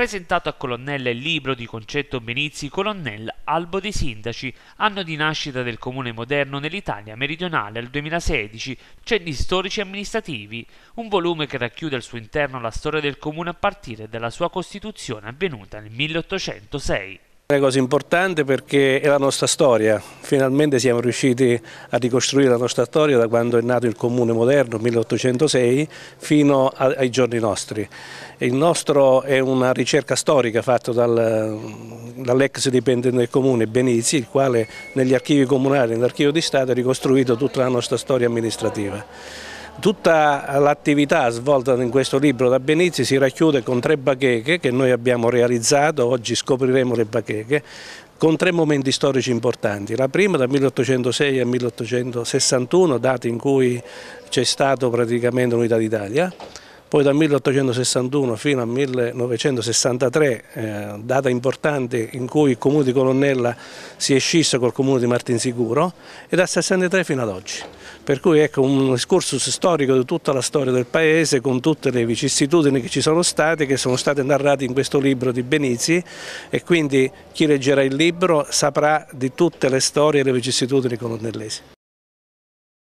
presentato a Colonnella il libro di Concetto Benizi Colonnella Albo dei Sindaci, anno di nascita del comune moderno nell'Italia meridionale al 2016, cenni storici amministrativi, un volume che racchiude al suo interno la storia del comune a partire dalla sua costituzione avvenuta nel 1806. Una cosa importante perché è la nostra storia, finalmente siamo riusciti a ricostruire la nostra storia da quando è nato il comune moderno, 1806, fino ai giorni nostri. Il nostro è una ricerca storica fatta dal, dall'ex dipendente del comune Benizi, il quale negli archivi comunali e nell'archivio di Stato ha ricostruito tutta la nostra storia amministrativa. Tutta l'attività svolta in questo libro da Benizzi si racchiude con tre bacheche che noi abbiamo realizzato, oggi scopriremo le bacheche, con tre momenti storici importanti. La prima da 1806 al 1861, data in cui c'è stata praticamente l'unità d'Italia, poi dal 1861 fino al 1963, eh, data importante in cui il comune di Colonnella si è scisso col comune di Martinsicuro, e dal 63 fino ad oggi. Per cui ecco un discorsus storico di tutta la storia del paese con tutte le vicissitudini che ci sono state, che sono state narrate in questo libro di Benizi e quindi chi leggerà il libro saprà di tutte le storie e le vicissitudini colonnellesi.